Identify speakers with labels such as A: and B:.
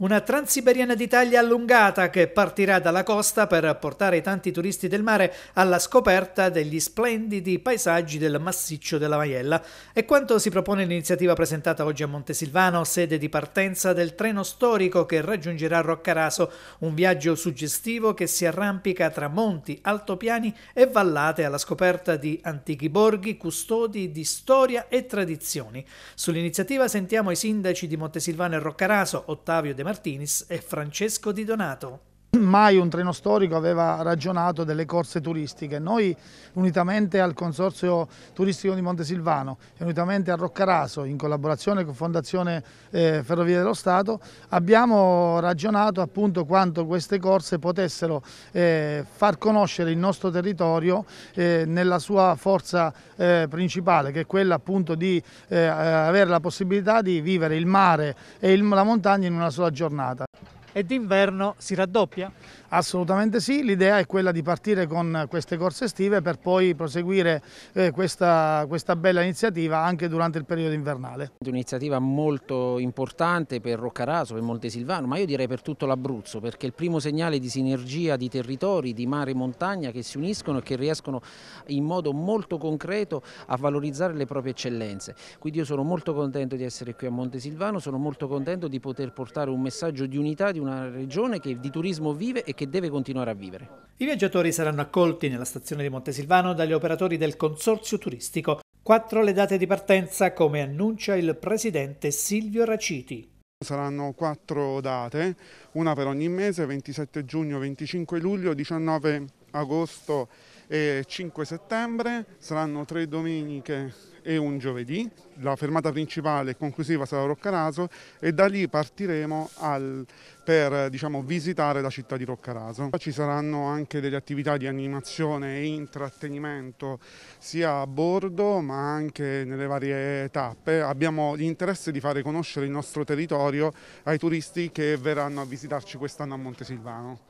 A: Una transiberiana d'Italia allungata che partirà dalla costa per portare tanti turisti del mare alla scoperta degli splendidi paesaggi del massiccio della Maiella. È quanto si propone l'iniziativa presentata oggi a Montesilvano, sede di partenza del treno storico che raggiungerà Roccaraso, un viaggio suggestivo che si arrampica tra monti, altopiani e vallate alla scoperta di antichi borghi custodi di storia e tradizioni. Sull'iniziativa sentiamo i sindaci di Montesilvano e Roccaraso, Ottavio De Martinis e Francesco Di Donato
B: mai un treno storico aveva ragionato delle corse turistiche. Noi, unitamente al Consorzio Turistico di Montesilvano e unitamente a Roccaraso, in collaborazione con Fondazione eh, Ferrovie dello Stato, abbiamo ragionato appunto quanto queste corse potessero eh, far conoscere il nostro territorio eh, nella sua forza eh, principale, che è quella appunto di eh, avere la possibilità di vivere il mare e il, la montagna in una sola giornata e d'inverno si raddoppia? Assolutamente sì, l'idea è quella di partire con queste corse estive per poi proseguire eh, questa, questa, bella iniziativa anche durante il periodo invernale.
C: Un'iniziativa molto importante per Roccaraso, per Montesilvano, ma io direi per tutto l'Abruzzo, perché è il primo segnale di sinergia di territori, di mare e montagna che si uniscono e che riescono in modo molto concreto a valorizzare le proprie eccellenze. Quindi io sono molto contento di essere qui a Montesilvano, sono molto contento di poter portare un messaggio di unità, di di una regione che di turismo vive e che deve continuare a vivere. I viaggiatori saranno accolti nella stazione di Montesilvano dagli operatori del Consorzio Turistico.
D: Quattro le date di partenza, come annuncia il presidente Silvio Raciti. Saranno quattro date, una per ogni mese, 27 giugno, 25 luglio, 19 agosto e 5 settembre, saranno tre domeniche e un giovedì. La fermata principale e conclusiva sarà Roccaraso e da lì partiremo al, per diciamo, visitare la città di Roccaraso. Ci saranno anche delle attività di animazione e intrattenimento sia a bordo ma anche nelle varie tappe. Abbiamo l'interesse di fare conoscere il nostro territorio ai turisti che verranno a visitarci quest'anno a Montesilvano.